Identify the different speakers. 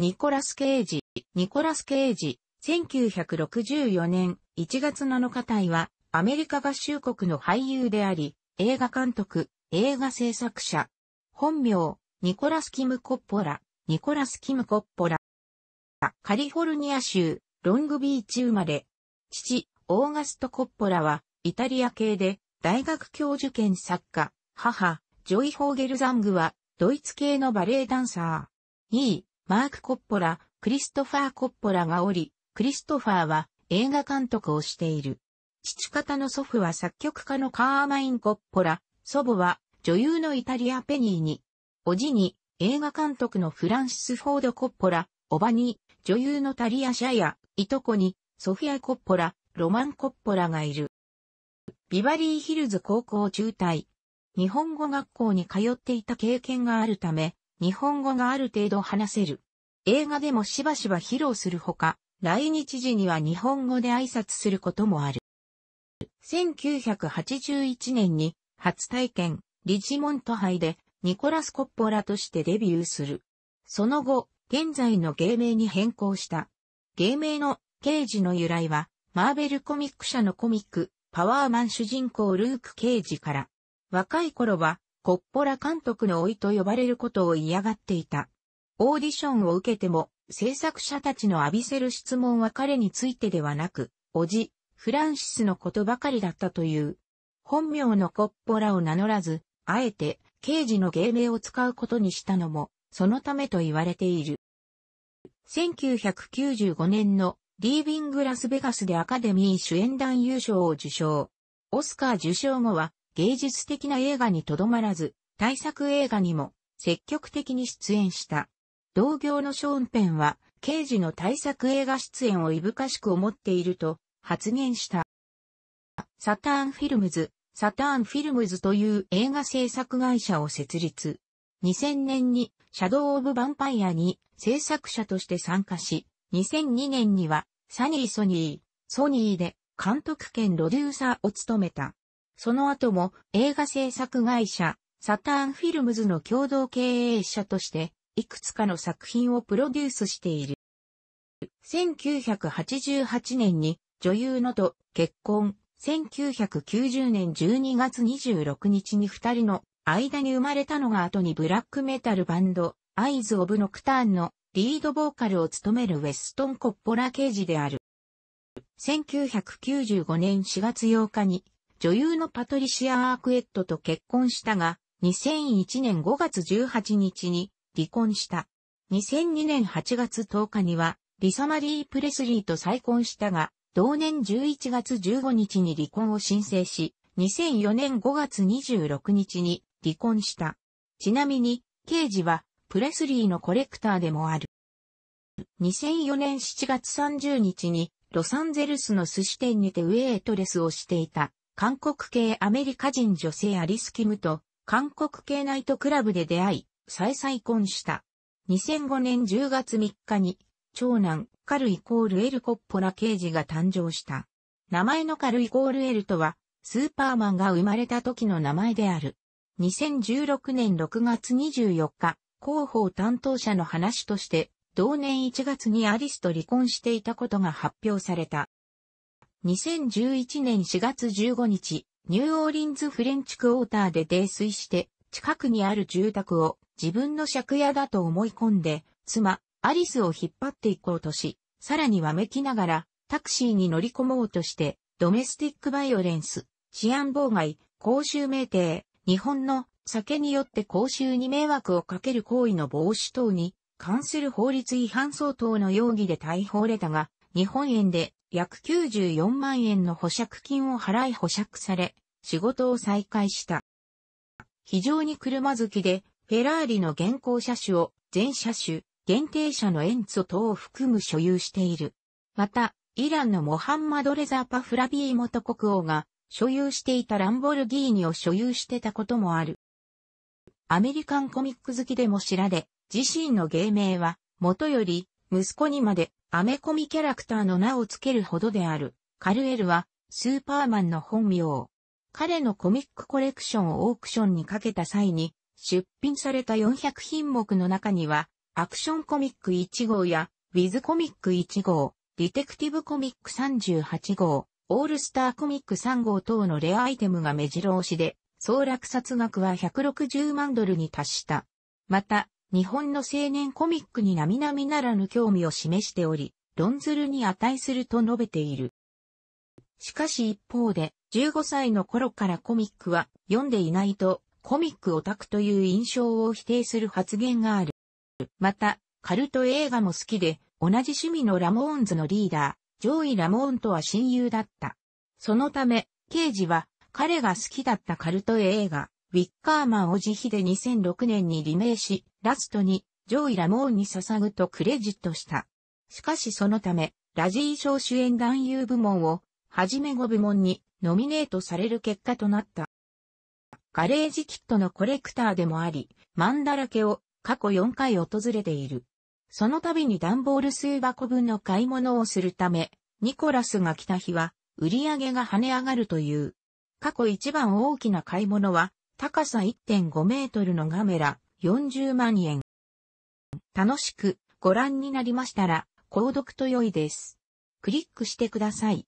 Speaker 1: ニコラス・ケイジ、ニコラス・ケイジ、1964年1月7日隊は、アメリカ合衆国の俳優であり、映画監督、映画制作者。本名、ニコラス・キム・コッポラ、ニコラス・キム・コッポラ。カリフォルニア州、ロングビーチ生まれ。父、オーガスト・コッポラは、イタリア系で、大学教授兼作家。母、ジョイ・ホーゲルザングは、ドイツ系のバレエダンサー。E、マーク・コッポラ、クリストファー・コッポラがおり、クリストファーは映画監督をしている。父方の祖父は作曲家のカーマイン・コッポラ、祖母は女優のイタリア・ペニーに、おじに映画監督のフランシス・フォード・コッポラ、おばに女優のタリア・シャヤ、いとこにソフィア・コッポラ、ロマン・コッポラがいる。ビバリーヒルズ高校中退。日本語学校に通っていた経験があるため、日本語がある程度話せる。映画でもしばしば披露するほか、来日時には日本語で挨拶することもある。1981年に初体験、リジモント杯でニコラス・コッポラとしてデビューする。その後、現在の芸名に変更した。芸名の刑事の由来は、マーベルコミック社のコミック、パワーマン主人公ルーク・刑事から。若い頃は、コッポラ監督の老いと呼ばれることを嫌がっていた。オーディションを受けても、制作者たちの浴びせる質問は彼についてではなく、おじ、フランシスのことばかりだったという。本名のコッポラを名乗らず、あえて、刑事の芸名を使うことにしたのも、そのためと言われている。1995年のリービング・ラスベガスでアカデミー主演男優賞を受賞。オスカー受賞後は芸術的な映画にとどまらず、大作映画にも積極的に出演した。同業のショーンペンは、刑事の大作映画出演をいぶかしく思っていると発言した。サターンフィルムズ、サターンフィルムズという映画制作会社を設立。2000年にシャドウ・オブ・ヴァンパイアに制作者として参加し、2002年にはサニー・ソニー、ソニーで監督兼ロデューサーを務めた。その後も映画制作会社、サターンフィルムズの共同経営者として、いくつかの作品をプロデュースしている。1988年に女優のと結婚、1990年12月26日に二人の間に生まれたのが後にブラックメタルバンド、アイズ・オブ・ノクターンのリードボーカルを務めるウェストン・コッポラ刑事である。1995年4月8日に女優のパトリシア・アークエットと結婚したが、2001年5月18日に離婚した。2002年8月10日には、リサ・マリー・プレスリーと再婚したが、同年11月15日に離婚を申請し、2004年5月26日に離婚した。ちなみに、刑事はプレスリーのコレクターでもある。2004年7月30日にロサンゼルスの寿司店にてウェイトレスをしていた。韓国系アメリカ人女性アリス・キムと、韓国系ナイトクラブで出会い、再再婚した。2005年10月3日に、長男、カルイコールエル・コッポラ刑事が誕生した。名前のカルイコールエルとは、スーパーマンが生まれた時の名前である。2016年6月24日、広報担当者の話として、同年1月にアリスと離婚していたことが発表された。2011年4月15日、ニューオーリンズフレンチクォーターで泥酔して、近くにある住宅を自分の借家だと思い込んで、妻、アリスを引っ張っていこうとし、さらにわめきながら、タクシーに乗り込もうとして、ドメスティックバイオレンス、治安妨害、公衆命定、日本の酒によって公衆に迷惑をかける行為の防止等に関する法律違反相当の容疑で逮捕れたが、日本円で約94万円の保釈金を払い保釈され、仕事を再開した。非常に車好きで、フェラーリの現行車種を全車種、限定車のエンツォ等を含む所有している。また、イランのモハンマド・レザー・パフラビー元国王が所有していたランボルギーニを所有してたこともある。アメリカンコミック好きでも知られ、自身の芸名は、元より、息子にまでアメコミキャラクターの名を付けるほどである、カルエルは、スーパーマンの本名。彼のコミックコレクションをオークションにかけた際に、出品された400品目の中には、アクションコミック1号や、ウィズコミック1号、ディテクティブコミック38号、オールスターコミック3号等のレアアイテムが目白押しで、総落札額は160万ドルに達した。また、日本の青年コミックに並々ならぬ興味を示しており、論ずるに値すると述べている。しかし一方で、15歳の頃からコミックは読んでいないと、コミックオタクという印象を否定する発言がある。また、カルト映画も好きで、同じ趣味のラモーンズのリーダー、ジョイ・ラモーンとは親友だった。そのため、刑事は彼が好きだったカルト映画、ウィッカーマンを自費で2006年にリメイし、ラストに、ジョイ・ラモーンに捧ぐとクレジットした。しかしそのため、ラジー賞主演男優部門を、はじめ5部門にノミネートされる結果となった。ガレージキットのコレクターでもあり、マンだらけを過去4回訪れている。その度に段ボール数箱分の買い物をするため、ニコラスが来た日は、売り上げが跳ね上がるという。過去一番大きな買い物は、高さ1.5メートルのガメラ、40万円。楽しくご覧になりましたら、購読と良いです。クリックしてください。